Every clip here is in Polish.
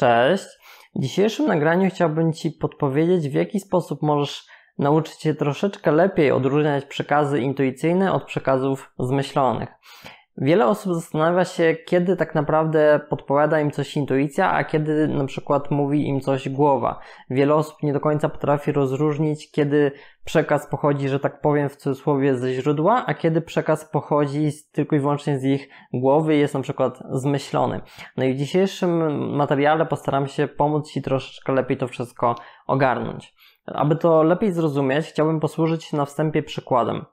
Cześć. W dzisiejszym nagraniu chciałbym Ci podpowiedzieć, w jaki sposób możesz nauczyć się troszeczkę lepiej odróżniać przekazy intuicyjne od przekazów zmyślonych. Wiele osób zastanawia się, kiedy tak naprawdę podpowiada im coś intuicja, a kiedy na przykład mówi im coś głowa. Wiele osób nie do końca potrafi rozróżnić, kiedy przekaz pochodzi, że tak powiem w cudzysłowie, ze źródła, a kiedy przekaz pochodzi tylko i wyłącznie z ich głowy i jest na przykład zmyślony. No i w dzisiejszym materiale postaram się pomóc Ci troszeczkę lepiej to wszystko ogarnąć. Aby to lepiej zrozumieć, chciałbym posłużyć na wstępie przykładem.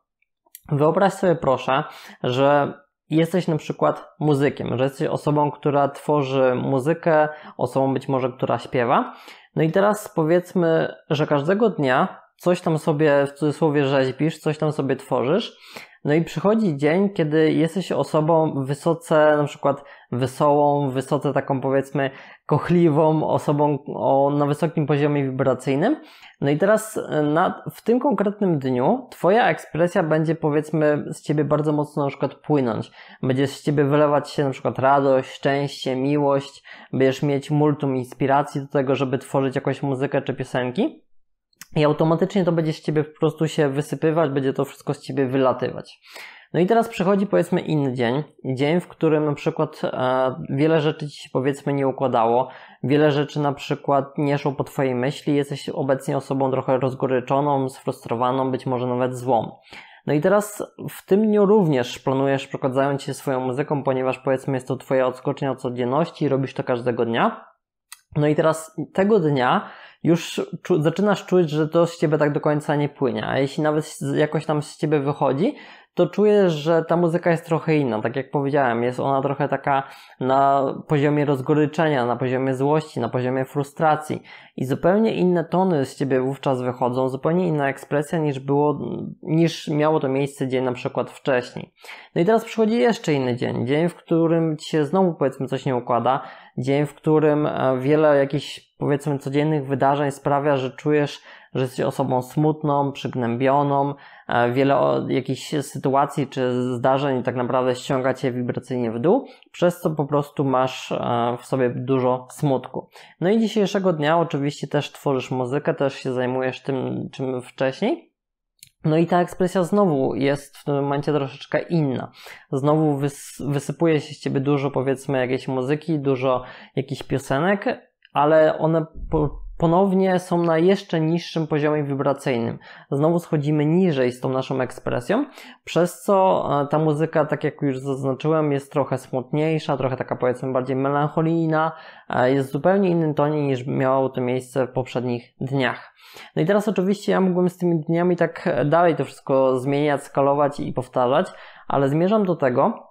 Wyobraź sobie proszę, że jesteś na przykład muzykiem, że jesteś osobą, która tworzy muzykę, osobą być może, która śpiewa. No i teraz powiedzmy, że każdego dnia coś tam sobie w cudzysłowie rzeźbisz, coś tam sobie tworzysz, no i przychodzi dzień, kiedy jesteś osobą wysoce, na przykład wesołą, wysoce taką powiedzmy kochliwą, osobą o, na wysokim poziomie wibracyjnym. No i teraz y, na, w tym konkretnym dniu twoja ekspresja będzie powiedzmy z ciebie bardzo mocno na przykład płynąć. Będziesz z ciebie wylewać się na przykład radość, szczęście, miłość. Będziesz mieć multum inspiracji do tego, żeby tworzyć jakąś muzykę czy piosenki i automatycznie to będzie z ciebie po prostu się wysypywać, będzie to wszystko z ciebie wylatywać. No i teraz przychodzi powiedzmy inny dzień, dzień, w którym na przykład e, wiele rzeczy ci się powiedzmy nie układało, wiele rzeczy na przykład nie szło po twojej myśli, jesteś obecnie osobą trochę rozgoryczoną, sfrustrowaną, być może nawet złą. No i teraz w tym dniu również planujesz przykład zająć się swoją muzyką, ponieważ powiedzmy jest to twoja odskocznia od codzienności, robisz to każdego dnia. No i teraz tego dnia już czu zaczynasz czuć, że to z ciebie tak do końca nie płynie. A jeśli nawet jakoś tam z ciebie wychodzi, to czujesz, że ta muzyka jest trochę inna. Tak jak powiedziałem, jest ona trochę taka na poziomie rozgoryczenia, na poziomie złości, na poziomie frustracji. I zupełnie inne tony z ciebie wówczas wychodzą, zupełnie inna ekspresja niż było, niż miało to miejsce dzień na przykład wcześniej. No i teraz przychodzi jeszcze inny dzień. Dzień, w którym ci się znowu powiedzmy coś nie układa. Dzień, w którym e, wiele jakichś powiedzmy codziennych wydarzeń sprawia, że czujesz, że jesteś osobą smutną, przygnębioną, E, wiele jakichś sytuacji czy zdarzeń tak naprawdę ściąga cię wibracyjnie w dół, przez co po prostu masz e, w sobie dużo smutku. No i dzisiejszego dnia oczywiście też tworzysz muzykę, też się zajmujesz tym, czym wcześniej. No i ta ekspresja znowu jest w tym momencie troszeczkę inna. Znowu wysypuje się z ciebie dużo, powiedzmy, jakiejś muzyki, dużo jakichś piosenek, ale one ponownie są na jeszcze niższym poziomie wibracyjnym. Znowu schodzimy niżej z tą naszą ekspresją, przez co e, ta muzyka, tak jak już zaznaczyłem, jest trochę smutniejsza, trochę taka powiedzmy bardziej melancholijna, e, jest zupełnie innym tonie niż miało to miejsce w poprzednich dniach. No i teraz oczywiście ja mógłbym z tymi dniami tak dalej to wszystko zmieniać, skalować i powtarzać, ale zmierzam do tego,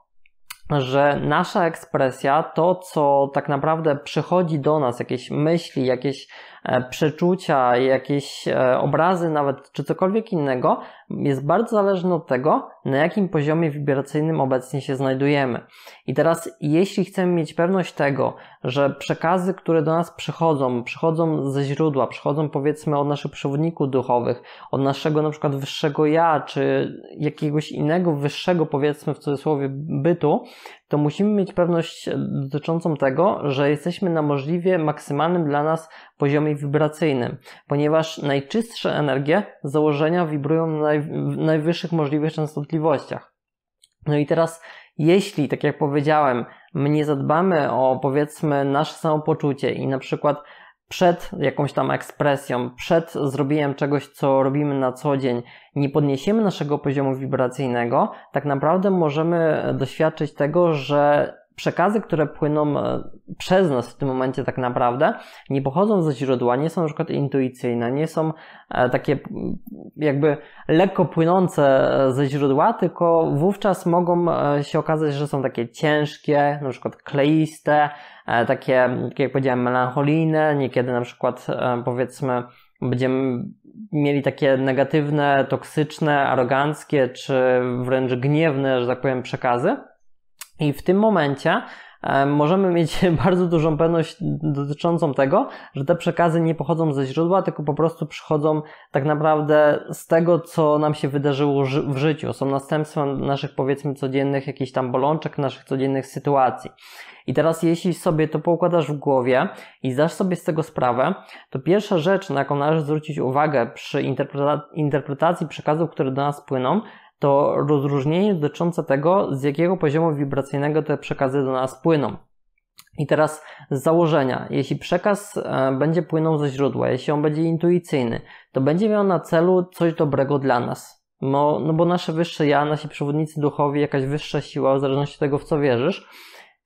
że nasza ekspresja, to co tak naprawdę przychodzi do nas, jakieś myśli, jakieś E, przeczucia, jakieś e, obrazy nawet, czy cokolwiek innego, jest bardzo zależne od tego, na jakim poziomie wibracyjnym obecnie się znajdujemy. I teraz, jeśli chcemy mieć pewność tego, że przekazy, które do nas przychodzą, przychodzą ze źródła, przychodzą powiedzmy od naszych przewodników duchowych, od naszego na przykład wyższego ja, czy jakiegoś innego wyższego powiedzmy w cudzysłowie bytu, to musimy mieć pewność dotyczącą tego, że jesteśmy na możliwie maksymalnym dla nas poziomie wibracyjnym, ponieważ najczystsze energie z założenia wibrują na najwyższych możliwych częstotliwościach. No i teraz, jeśli, tak jak powiedziałem, my nie zadbamy o powiedzmy nasze samopoczucie i na przykład przed jakąś tam ekspresją, przed zrobieniem czegoś, co robimy na co dzień, nie podniesiemy naszego poziomu wibracyjnego, tak naprawdę możemy doświadczyć tego, że przekazy, które płyną e, przez nas w tym momencie tak naprawdę, nie pochodzą ze źródła, nie są na przykład intuicyjne, nie są e, takie mm, jakby lekko płynące e, ze źródła, tylko wówczas mogą się okazać, że są takie ciężkie, na przykład kleiste, takie, jak powiedziałem, melancholijne, niekiedy na przykład powiedzmy będziemy mieli takie negatywne, toksyczne, aroganckie czy wręcz gniewne, że tak powiem, przekazy. I w tym momencie e, możemy mieć bardzo dużą pewność dotyczącą tego, że te przekazy nie pochodzą ze źródła, tylko po prostu przychodzą tak naprawdę z tego, co nam się wydarzyło w życiu. Są następstwem naszych powiedzmy codziennych jakichś tam bolączek, naszych codziennych sytuacji. I teraz, jeśli sobie to poukładasz w głowie i zdasz sobie z tego sprawę, to pierwsza rzecz, na jaką należy zwrócić uwagę przy interpretacji przekazów, które do nas płyną, to rozróżnienie dotyczące tego, z jakiego poziomu wibracyjnego te przekazy do nas płyną. I teraz z założenia, jeśli przekaz e, będzie płynął ze źródła, jeśli on będzie intuicyjny, to będzie miał na celu coś dobrego dla nas. No, no bo nasze wyższe ja, nasi przewodnicy duchowi, jakaś wyższa siła, w zależności od tego, w co wierzysz,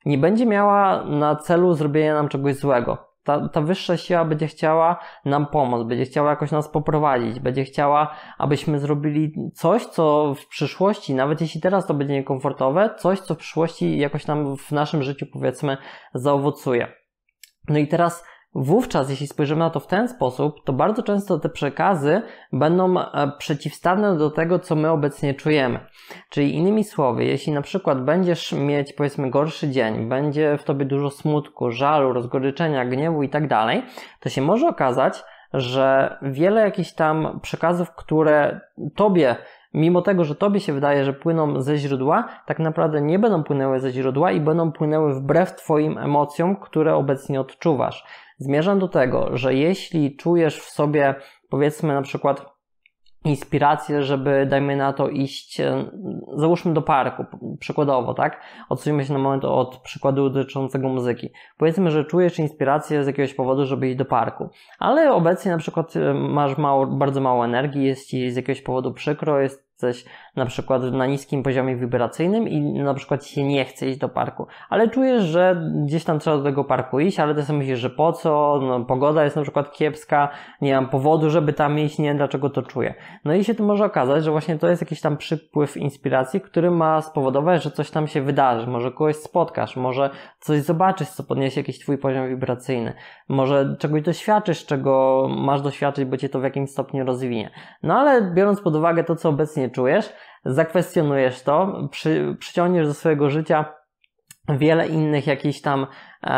nie będzie miała na celu zrobienia nam czegoś złego. Ta, ta wyższa siła będzie chciała nam pomóc, będzie chciała jakoś nas poprowadzić, będzie chciała, abyśmy zrobili coś, co w przyszłości, nawet jeśli teraz to będzie niekomfortowe, coś, co w przyszłości jakoś nam w naszym życiu powiedzmy zaowocuje. No i teraz Wówczas, jeśli spojrzymy na to w ten sposób, to bardzo często te przekazy będą e, przeciwstawne do tego, co my obecnie czujemy. Czyli innymi słowy, jeśli na przykład będziesz mieć, powiedzmy, gorszy dzień, będzie w tobie dużo smutku, żalu, rozgoryczenia, gniewu itd., tak to się może okazać, że wiele jakichś tam przekazów, które tobie mimo tego, że tobie się wydaje, że płyną ze źródła, tak naprawdę nie będą płynęły ze źródła i będą płynęły wbrew twoim emocjom, które obecnie odczuwasz. Zmierzam do tego, że jeśli czujesz w sobie, powiedzmy na przykład, inspirację, żeby, dajmy na to, iść, e, załóżmy do parku, przykładowo, tak? Odsuńmy się na moment od przykładu dotyczącego muzyki. Powiedzmy, że czujesz inspirację z jakiegoś powodu, żeby iść do parku, ale obecnie na przykład e, masz mało, bardzo mało energii, jest ci z jakiegoś powodu przykro, jesteś na przykład na niskim poziomie wibracyjnym i na przykład się nie chce iść do parku, ale czujesz, że gdzieś tam trzeba do tego parku iść, ale ty sobie myślisz, że po co, no, pogoda jest na przykład kiepska, nie mam powodu, żeby tam iść, nie wiem dlaczego to czuję. No i się to może okazać, że właśnie to jest jakiś tam przypływ inspiracji, który ma spowodować, że coś tam się wydarzy, może kogoś spotkasz, może coś zobaczysz, co podniesie jakiś twój poziom wibracyjny, może czegoś doświadczysz, czego masz doświadczyć, bo cię to w jakimś stopniu rozwinie. No ale biorąc pod uwagę to, co obecnie czujesz, zakwestionujesz to, przy, przyciągniesz do swojego życia wiele innych jakichś tam e,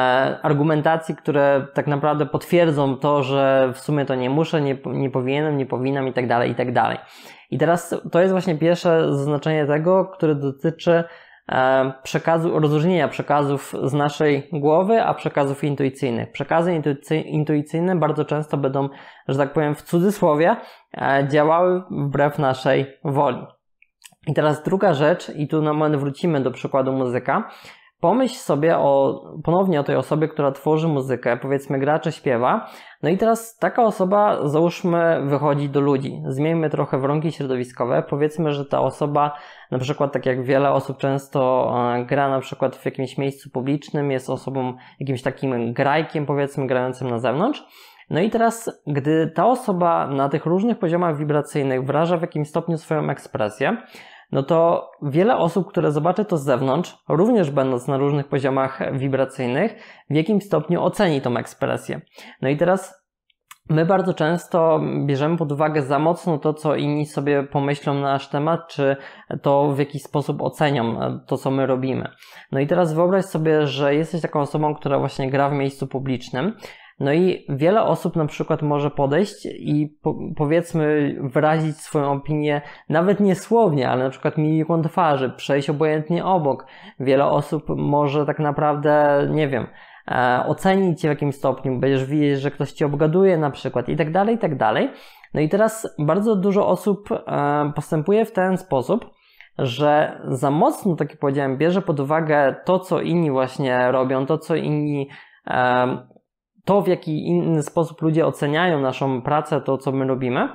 argumentacji, które tak naprawdę potwierdzą to, że w sumie to nie muszę, nie, nie powinienem, nie powinnam i tak dalej, i tak dalej. I teraz to jest właśnie pierwsze znaczenie tego, które dotyczy e, przekazu, rozróżnienia przekazów z naszej głowy, a przekazów intuicyjnych. Przekazy intuicyjne bardzo często będą, że tak powiem, w cudzysłowie e, działały wbrew naszej woli. I teraz druga rzecz, i tu na moment wrócimy do przykładu muzyka. Pomyśl sobie o, ponownie o tej osobie, która tworzy muzykę, powiedzmy gra czy śpiewa. No i teraz taka osoba, załóżmy, wychodzi do ludzi. Zmieńmy trochę warunki środowiskowe. Powiedzmy, że ta osoba, na przykład tak jak wiele osób często e, gra na przykład w jakimś miejscu publicznym, jest osobą, jakimś takim grajkiem, powiedzmy, grającym na zewnątrz. No i teraz, gdy ta osoba na tych różnych poziomach wibracyjnych wraża w jakimś stopniu swoją ekspresję, no to wiele osób, które zobaczy to z zewnątrz, również będąc na różnych poziomach wibracyjnych, w jakim stopniu oceni tą ekspresję. No i teraz my bardzo często bierzemy pod uwagę za mocno to, co inni sobie pomyślą na nasz temat, czy to w jakiś sposób ocenią e, to, co my robimy. No i teraz wyobraź sobie, że jesteś taką osobą, która właśnie gra w miejscu publicznym no i wiele osób na przykład może podejść i po, powiedzmy wyrazić swoją opinię nawet niesłownie ale na przykład mimiką twarzy, przejść obojętnie obok. Wiele osób może tak naprawdę, nie wiem, e, ocenić cię w jakimś stopniu, będziesz widzieć, że ktoś cię obgaduje na przykład i tak dalej, i tak dalej. No i teraz bardzo dużo osób e, postępuje w ten sposób, że za mocno, tak jak powiedziałem, bierze pod uwagę to, co inni właśnie robią, to, co inni e, to, w jaki inny sposób ludzie oceniają naszą pracę, to co my robimy.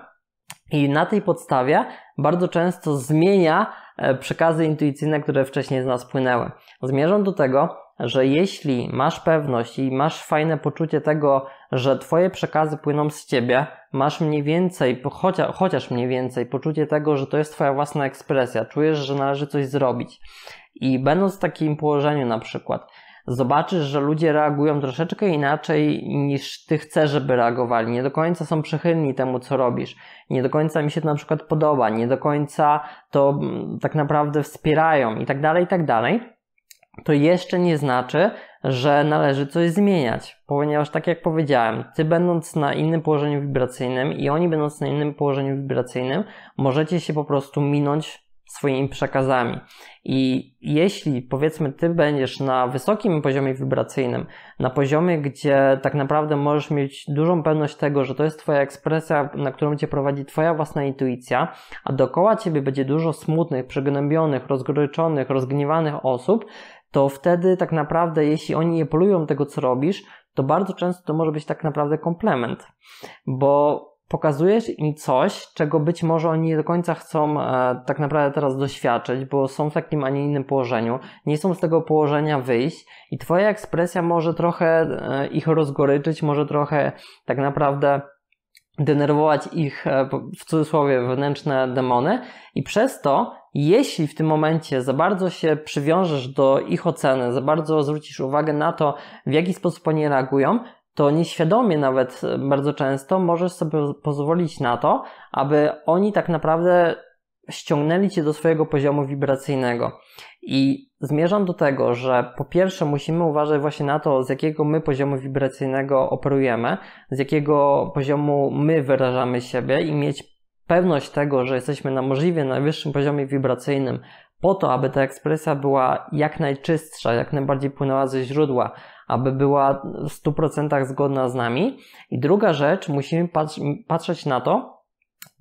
I na tej podstawie bardzo często zmienia e, przekazy intuicyjne, które wcześniej z nas płynęły. Zmierzam do tego, że jeśli masz pewność i masz fajne poczucie tego, że Twoje przekazy płyną z Ciebie, masz mniej więcej, chociaż, chociaż mniej więcej, poczucie tego, że to jest Twoja własna ekspresja, czujesz, że należy coś zrobić. I będąc w takim położeniu na przykład, zobaczysz, że ludzie reagują troszeczkę inaczej niż ty chcesz, żeby reagowali. Nie do końca są przychylni temu, co robisz. Nie do końca mi się to na przykład podoba. Nie do końca to mm, tak naprawdę wspierają i tak dalej, i tak dalej. To jeszcze nie znaczy, że należy coś zmieniać, ponieważ tak jak powiedziałem, ty będąc na innym położeniu wibracyjnym i oni będąc na innym położeniu wibracyjnym, możecie się po prostu minąć swoimi przekazami. I jeśli powiedzmy ty będziesz na wysokim poziomie wibracyjnym, na poziomie, gdzie tak naprawdę możesz mieć dużą pewność tego, że to jest twoja ekspresja, na którą cię prowadzi twoja własna intuicja, a dookoła ciebie będzie dużo smutnych, przygnębionych, rozgoryczonych, rozgniewanych osób, to wtedy tak naprawdę, jeśli oni nie polują tego, co robisz, to bardzo często to może być tak naprawdę komplement, bo pokazujesz im coś, czego być może oni nie do końca chcą e, tak naprawdę teraz doświadczyć, bo są w takim, a nie innym położeniu, nie są z tego położenia wyjść i Twoja ekspresja może trochę e, ich rozgoryczyć, może trochę tak naprawdę denerwować ich e, w cudzysłowie wewnętrzne demony i przez to jeśli w tym momencie za bardzo się przywiążesz do ich oceny, za bardzo zwrócisz uwagę na to, w jaki sposób oni reagują, to nieświadomie nawet e, bardzo często możesz sobie pozwolić na to, aby oni tak naprawdę ściągnęli cię do swojego poziomu wibracyjnego. I zmierzam do tego, że po pierwsze musimy uważać właśnie na to, z jakiego my poziomu wibracyjnego operujemy, z jakiego poziomu my wyrażamy siebie i mieć pewność tego, że jesteśmy na możliwie najwyższym poziomie wibracyjnym, po to, aby ta ekspresja była jak najczystsza, jak najbardziej płynęła ze źródła, aby była w 100% zgodna z nami. I druga rzecz, musimy patrzeć na to,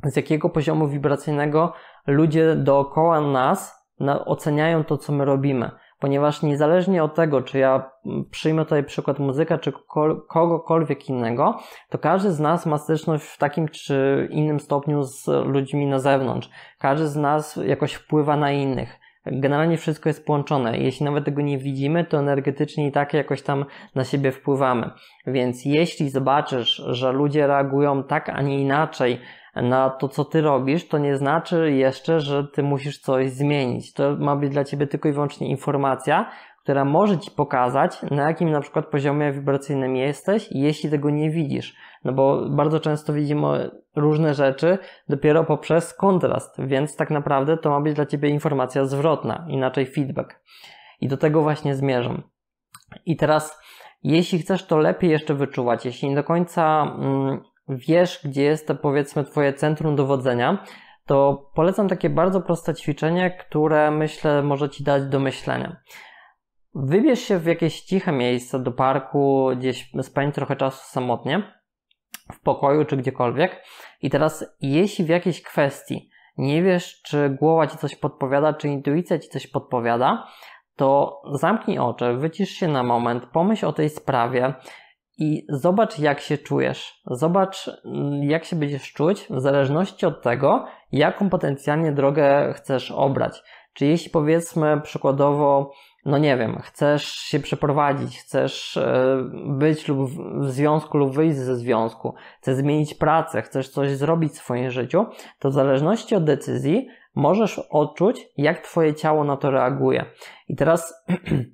z jakiego poziomu wibracyjnego ludzie dookoła nas oceniają to, co my robimy ponieważ niezależnie od tego, czy ja mm, przyjmę tutaj przykład muzyka, czy kogokolwiek innego, to każdy z nas ma styczność w takim czy innym stopniu z ludźmi na zewnątrz. Każdy z nas jakoś wpływa na innych. Generalnie wszystko jest połączone. Jeśli nawet tego nie widzimy, to energetycznie i tak jakoś tam na siebie wpływamy. Więc jeśli zobaczysz, że ludzie reagują tak, a nie inaczej na to, co ty robisz, to nie znaczy jeszcze, że ty musisz coś zmienić. To ma być dla ciebie tylko i wyłącznie informacja, która może Ci pokazać, na jakim na przykład poziomie wibracyjnym jesteś, jeśli tego nie widzisz. No bo bardzo często widzimy różne rzeczy dopiero poprzez kontrast, więc tak naprawdę to ma być dla Ciebie informacja zwrotna, inaczej feedback. I do tego właśnie zmierzam. I teraz, jeśli chcesz to lepiej jeszcze wyczuwać, jeśli nie do końca mm, wiesz, gdzie jest to powiedzmy Twoje centrum dowodzenia, to polecam takie bardzo proste ćwiczenie, które myślę może Ci dać do myślenia wybierz się w jakieś ciche miejsce do parku, gdzieś spędź trochę czasu samotnie, w pokoju czy gdziekolwiek. I teraz, jeśli w jakiejś kwestii nie wiesz, czy głowa ci coś podpowiada, czy intuicja ci coś podpowiada, to zamknij oczy, wycisz się na moment, pomyśl o tej sprawie i zobacz, jak się czujesz. Zobacz, mm, jak się będziesz czuć w zależności od tego, jaką potencjalnie drogę chcesz obrać. Czy jeśli powiedzmy przykładowo no nie wiem, chcesz się przeprowadzić, chcesz e, być lub w związku lub wyjść ze związku, chcesz zmienić pracę, chcesz coś zrobić w swoim życiu, to w zależności od decyzji możesz odczuć, jak Twoje ciało na to reaguje. I teraz,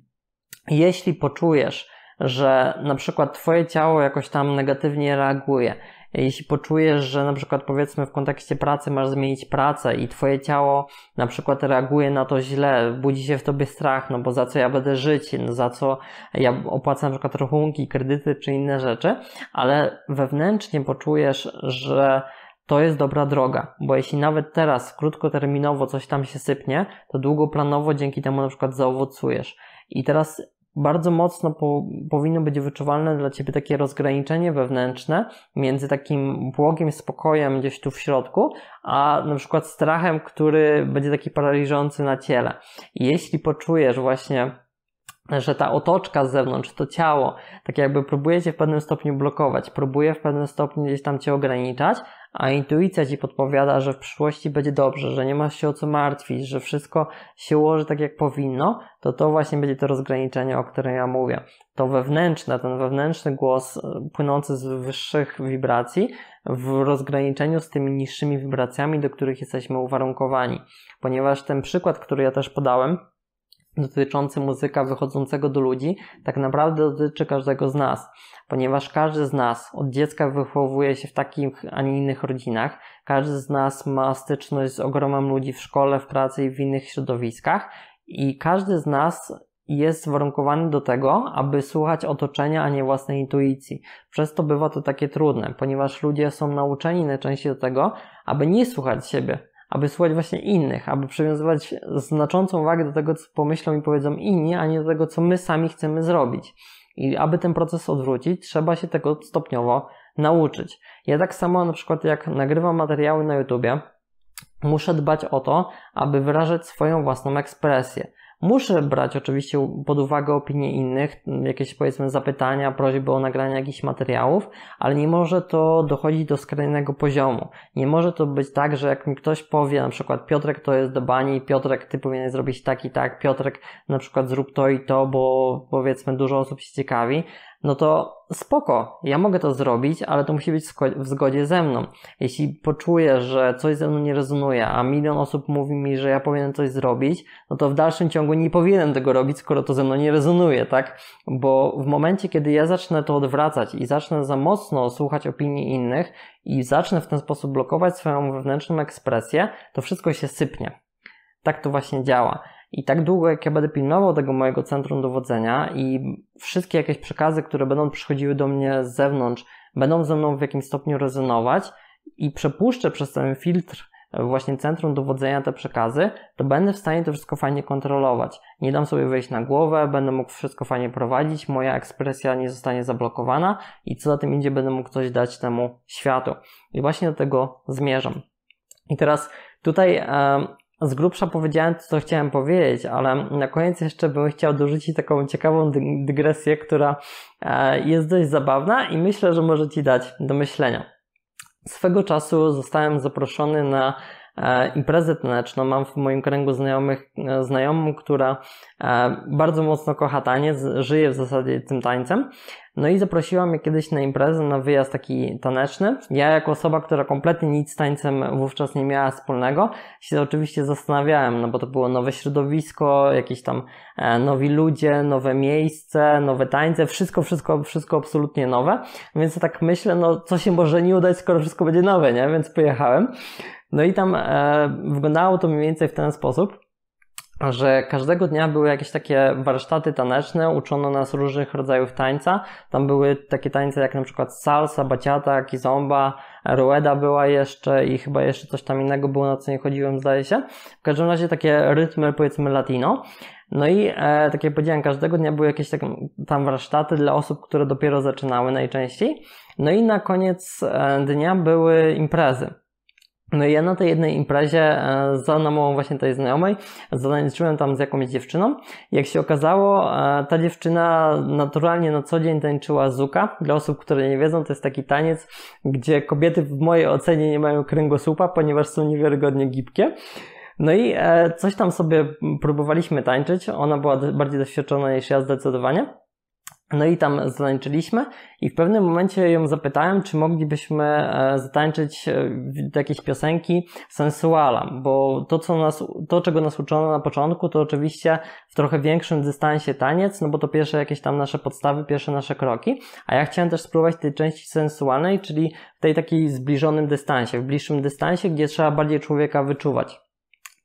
jeśli poczujesz, że na przykład Twoje ciało jakoś tam negatywnie reaguje, jeśli poczujesz, że na przykład powiedzmy w kontekście pracy masz zmienić pracę i twoje ciało na przykład reaguje na to źle, budzi się w tobie strach, no bo za co ja będę żyć, no za co ja opłacę na przykład rachunki, kredyty czy inne rzeczy, ale wewnętrznie poczujesz, że to jest dobra droga, bo jeśli nawet teraz krótkoterminowo coś tam się sypnie, to długoplanowo dzięki temu na przykład zaowocujesz. I teraz bardzo mocno po, powinno być wyczuwalne dla ciebie takie rozgraniczenie wewnętrzne między takim błogim spokojem gdzieś tu w środku, a na przykład strachem, który będzie taki paraliżujący na ciele. jeśli poczujesz właśnie że ta otoczka z zewnątrz, to ciało, tak jakby próbuje cię w pewnym stopniu blokować, próbuje w pewnym stopniu gdzieś tam cię ograniczać, a intuicja ci podpowiada, że w przyszłości będzie dobrze, że nie masz się o co martwić, że wszystko się ułoży tak jak powinno, to to właśnie będzie to rozgraniczenie, o którym ja mówię. To wewnętrzne, ten wewnętrzny głos e, płynący z wyższych wibracji w rozgraniczeniu z tymi niższymi wibracjami, do których jesteśmy uwarunkowani. Ponieważ ten przykład, który ja też podałem, dotyczący muzyka wychodzącego do ludzi tak naprawdę dotyczy każdego z nas, ponieważ każdy z nas od dziecka wychowuje się w takich, a nie innych rodzinach, każdy z nas ma styczność z ogromem ludzi w szkole, w pracy i w innych środowiskach i każdy z nas jest warunkowany do tego, aby słuchać otoczenia, a nie własnej intuicji. Przez to bywa to takie trudne, ponieważ ludzie są nauczeni najczęściej do tego, aby nie słuchać siebie, aby słuchać właśnie innych, aby przywiązywać znaczącą wagę do tego, co pomyślą i powiedzą inni, a nie do tego, co my sami chcemy zrobić. I aby ten proces odwrócić, trzeba się tego stopniowo nauczyć. Ja tak samo na przykład jak nagrywam materiały na YouTubie, muszę dbać o to, aby wyrażać swoją własną ekspresję. Muszę brać oczywiście pod uwagę opinie innych, jakieś powiedzmy zapytania, prośby o nagranie jakichś materiałów, ale nie może to dochodzić do skrajnego poziomu. Nie może to być tak, że jak mi ktoś powie, na przykład Piotrek to jest do bani, Piotrek ty powinieneś zrobić tak i tak, Piotrek na przykład zrób to i to, bo powiedzmy dużo osób się ciekawi, no to spoko, ja mogę to zrobić, ale to musi być w zgodzie ze mną. Jeśli poczuję, że coś ze mną nie rezonuje, a milion osób mówi mi, że ja powinienem coś zrobić, no to w dalszym ciągu nie powinienem tego robić, skoro to ze mną nie rezonuje, tak? Bo w momencie, kiedy ja zacznę to odwracać i zacznę za mocno słuchać opinii innych i zacznę w ten sposób blokować swoją wewnętrzną ekspresję, to wszystko się sypnie. Tak to właśnie działa. I tak długo, jak ja będę pilnował tego mojego centrum dowodzenia i wszystkie jakieś przekazy, które będą przychodziły do mnie z zewnątrz, będą ze mną w jakimś stopniu rezonować i przepuszczę przez ten filtr e, właśnie centrum dowodzenia te przekazy, to będę w stanie to wszystko fajnie kontrolować. Nie dam sobie wejść na głowę, będę mógł wszystko fajnie prowadzić, moja ekspresja nie zostanie zablokowana i co za tym idzie, będę mógł coś dać temu światu. I właśnie do tego zmierzam. I teraz tutaj z grubsza powiedziałem to, co chciałem powiedzieć, ale na koniec jeszcze bym chciał dorzucić taką ciekawą dygresję, która e, jest dość zabawna i myślę, że może Ci dać do myślenia. Swego czasu zostałem zaproszony na e, imprezę taneczną. Mam w moim kręgu znajomych, e, znajomą, która bardzo mocno kocha taniec, żyje w zasadzie tym tańcem no i zaprosiła mnie kiedyś na imprezę, na wyjazd taki taneczny. Ja jako osoba, która kompletnie nic z tańcem wówczas nie miała wspólnego, się oczywiście zastanawiałem, no bo to było nowe środowisko, jakieś tam e, nowi ludzie, nowe miejsce, nowe tańce, wszystko, wszystko, wszystko absolutnie nowe. Więc tak myślę, no co się może nie udać, skoro wszystko będzie nowe, nie? Więc pojechałem. No i tam e, wyglądało to mniej więcej w ten sposób że każdego dnia były jakieś takie warsztaty taneczne, uczono nas różnych rodzajów tańca. Tam były takie tańce jak na przykład salsa, baciata, kizomba, rueda była jeszcze i chyba jeszcze coś tam innego było, na co nie chodziłem, zdaje się. W każdym razie takie rytmy, powiedzmy, latino. No i e, tak jak powiedziałem, każdego dnia były jakieś takie tam warsztaty dla osób, które dopiero zaczynały najczęściej. No i na koniec e, dnia były imprezy. No i ja na tej jednej imprezie e, za namową właśnie tej znajomej zatańczyłem tam z jakąś dziewczyną. Jak się okazało, e, ta dziewczyna naturalnie na co dzień tańczyła zuka. Dla osób, które nie wiedzą, to jest taki taniec, gdzie kobiety w mojej ocenie nie mają kręgosłupa, ponieważ są niewiarygodnie gibkie. No i e, coś tam sobie próbowaliśmy tańczyć. Ona była bardziej doświadczona niż ja zdecydowanie. No i tam zatańczyliśmy i w pewnym momencie ją zapytałem, czy moglibyśmy e, zatańczyć e, jakieś piosenki sensuala, bo to, co nas, to, czego nas uczono na początku, to oczywiście w trochę większym dystansie taniec, no bo to pierwsze jakieś tam nasze podstawy, pierwsze nasze kroki, a ja chciałem też spróbować tej części sensualnej, czyli w tej takiej zbliżonym dystansie, w bliższym dystansie, gdzie trzeba bardziej człowieka wyczuwać.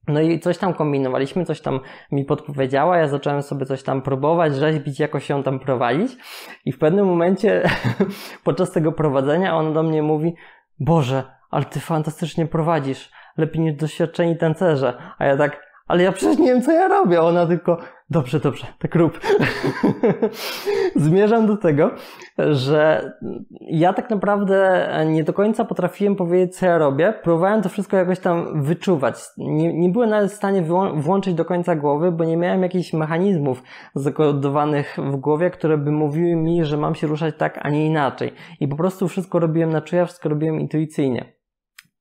No i coś tam kombinowaliśmy, coś tam mi podpowiedziała, ja zacząłem sobie coś tam próbować, rzeźbić, jakoś ją tam prowadzić i w pewnym momencie podczas tego prowadzenia ona do mnie mówi Boże, ale ty fantastycznie prowadzisz, lepiej niż doświadczeni tancerze. A ja tak, ale ja przecież nie wiem, co ja robię. Ona tylko, dobrze, dobrze, tak rób. Zmierzam do tego, że ja tak naprawdę nie do końca potrafiłem powiedzieć, co ja robię. Próbowałem to wszystko jakoś tam wyczuwać. Nie, nie byłem nawet w stanie włączyć do końca głowy, bo nie miałem jakichś mechanizmów zakodowanych w głowie, które by mówiły mi, że mam się ruszać tak, a nie inaczej. I po prostu wszystko robiłem na czuja, wszystko robiłem intuicyjnie.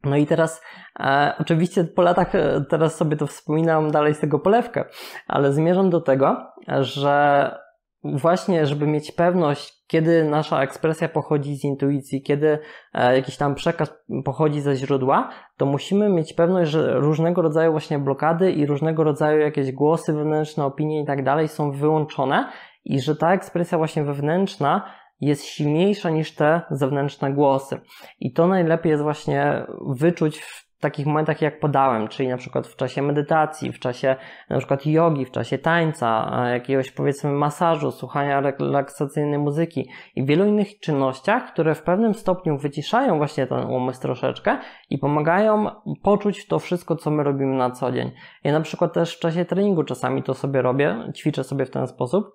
No i teraz, e, oczywiście po latach e, teraz sobie to wspominam dalej z tego polewkę, ale zmierzam do tego, że właśnie, żeby mieć pewność, kiedy nasza ekspresja pochodzi z intuicji, kiedy e, jakiś tam przekaz pochodzi ze źródła, to musimy mieć pewność, że różnego rodzaju właśnie blokady i różnego rodzaju jakieś głosy wewnętrzne, opinie i tak dalej są wyłączone i że ta ekspresja właśnie wewnętrzna jest silniejsza niż te zewnętrzne głosy. I to najlepiej jest właśnie wyczuć w takich momentach, jak podałem, czyli na przykład w czasie medytacji, w czasie na przykład jogi, w czasie tańca, jakiegoś powiedzmy masażu, słuchania relaksacyjnej muzyki i wielu innych czynnościach, które w pewnym stopniu wyciszają właśnie ten umysł troszeczkę i pomagają poczuć to wszystko, co my robimy na co dzień. Ja na przykład też w czasie treningu czasami to sobie robię, ćwiczę sobie w ten sposób,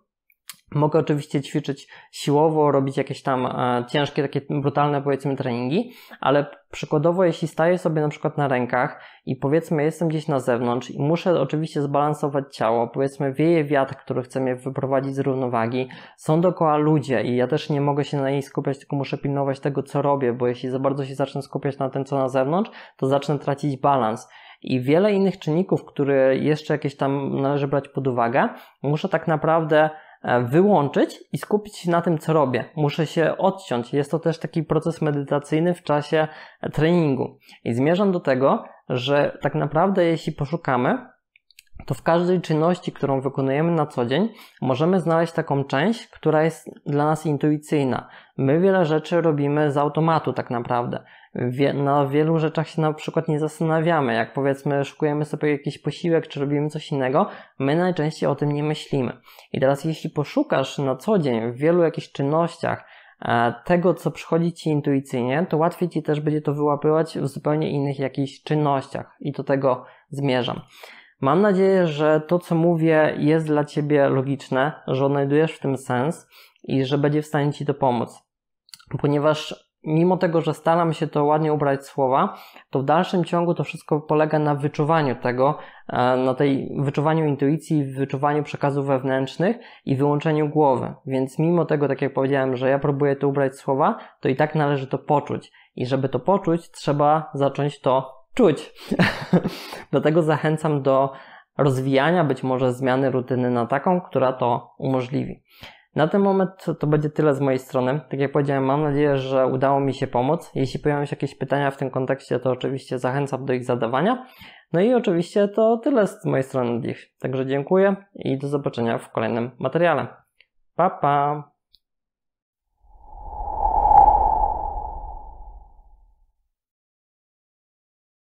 Mogę oczywiście ćwiczyć siłowo, robić jakieś tam e, ciężkie, takie brutalne powiedzmy treningi, ale przykładowo jeśli staję sobie na przykład na rękach i powiedzmy jestem gdzieś na zewnątrz i muszę oczywiście zbalansować ciało, powiedzmy wieje wiatr, który chce mnie wyprowadzić z równowagi, są dookoła ludzie i ja też nie mogę się na nich skupiać, tylko muszę pilnować tego co robię, bo jeśli za bardzo się zacznę skupiać na tym co na zewnątrz, to zacznę tracić balans i wiele innych czynników, które jeszcze jakieś tam należy brać pod uwagę, muszę tak naprawdę E, wyłączyć i skupić się na tym, co robię. Muszę się odciąć. Jest to też taki proces medytacyjny w czasie treningu. I zmierzam do tego, że tak naprawdę, jeśli poszukamy, to w każdej czynności, którą wykonujemy na co dzień, możemy znaleźć taką część, która jest dla nas intuicyjna. My wiele rzeczy robimy z automatu, tak naprawdę. Wie, na wielu rzeczach się na przykład nie zastanawiamy. Jak powiedzmy, szukujemy sobie jakiś posiłek, czy robimy coś innego, my najczęściej o tym nie myślimy. I teraz, jeśli poszukasz na co dzień w wielu jakichś czynnościach e, tego, co przychodzi ci intuicyjnie, to łatwiej ci też będzie to wyłapywać w zupełnie innych jakichś czynnościach. I do tego zmierzam. Mam nadzieję, że to, co mówię, jest dla ciebie logiczne, że odnajdujesz w tym sens i że będzie w stanie ci to pomóc. Ponieważ mimo tego, że staram się to ładnie ubrać słowa, to w dalszym ciągu to wszystko polega na wyczuwaniu tego, e, na tej wyczuwaniu intuicji, wyczuwaniu przekazów wewnętrznych i wyłączeniu głowy. Więc mimo tego, tak jak powiedziałem, że ja próbuję to ubrać słowa, to i tak należy to poczuć. I żeby to poczuć, trzeba zacząć to czuć. Dlatego zachęcam do rozwijania, być może zmiany rutyny na taką, która to umożliwi. Na ten moment to będzie tyle z mojej strony. Tak jak powiedziałem, mam nadzieję, że udało mi się pomóc. Jeśli pojawią się jakieś pytania w tym kontekście, to oczywiście zachęcam do ich zadawania. No i oczywiście to tyle z mojej strony dziś. Także dziękuję i do zobaczenia w kolejnym materiale. Pa, pa!